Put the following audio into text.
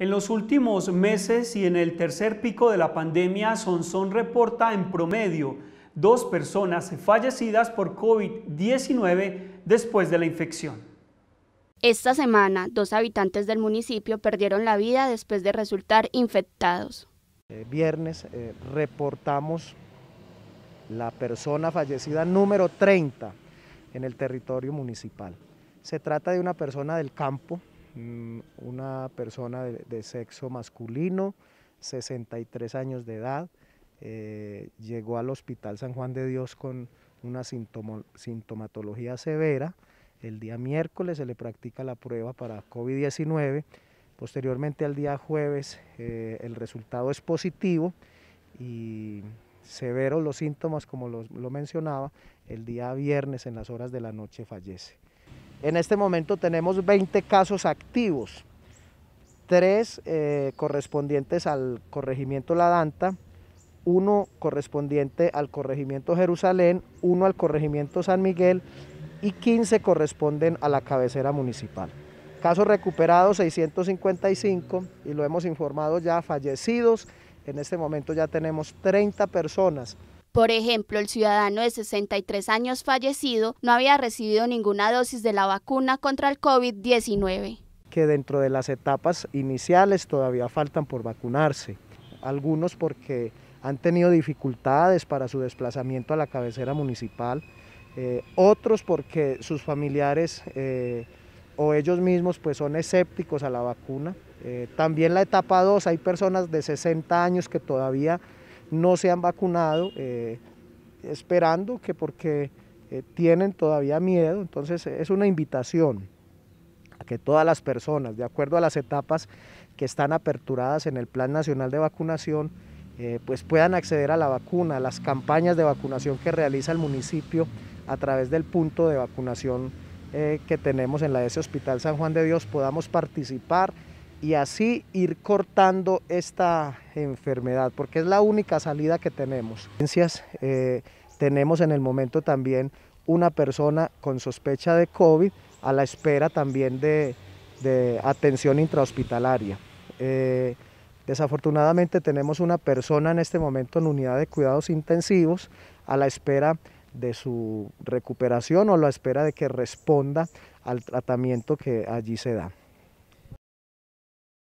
En los últimos meses y en el tercer pico de la pandemia, Sonsón reporta en promedio dos personas fallecidas por COVID-19 después de la infección. Esta semana, dos habitantes del municipio perdieron la vida después de resultar infectados. Eh, viernes eh, reportamos la persona fallecida número 30 en el territorio municipal. Se trata de una persona del campo, Mm, una persona de, sexo masculino, 63 años de edad, eh, llegó al Hospital San Juan de Dios con una sintomatología severa. El día miércoles se le practica la prueba para COVID-19. Posteriormente al día jueves eh, el resultado es positivo y severos los síntomas, como lo mencionaba, el día viernes en las horas de la noche fallece. En este momento tenemos 20 casos activos, tres eh, correspondientes al corregimiento La Danta, uno correspondiente al corregimiento Jerusalén, uno al corregimiento San Miguel y 15 corresponden a la cabecera municipal. Casos recuperados 655 y lo hemos informado ya fallecidos. En este momento ya tenemos 30 personas por ejemplo, el ciudadano de 63 años fallecido no había recibido ninguna dosis de la vacuna contra el COVID-19. Que dentro de las etapas iniciales todavía faltan por vacunarse. Algunos porque han tenido dificultades para su desplazamiento a la cabecera municipal, eh, otros porque sus familiares eh, o ellos mismos pues son escépticos a la vacuna. Eh, también la etapa 2, hay personas de 60 años que todavía no se han vacunado, eh, esperando que porque eh, tienen todavía miedo, entonces eh, es una invitación a que todas las personas, de acuerdo a las etapas que están aperturadas en el Plan Nacional de Vacunación, pues puedan acceder a la vacuna, a las campañas de vacunación que realiza el municipio a través del punto de vacunación que tenemos en la de ese Hospital San Juan de Dios, podamos participar y así ir cortando esta enfermedad, porque es la única salida que tenemos. Eh, tenemos en el momento también una persona con sospecha de COVID a la espera también de, atención intrahospitalaria. Eh, desafortunadamente tenemos una persona en este momento en unidad de cuidados intensivos a la espera de su recuperación o a la espera de que responda al tratamiento que allí se da.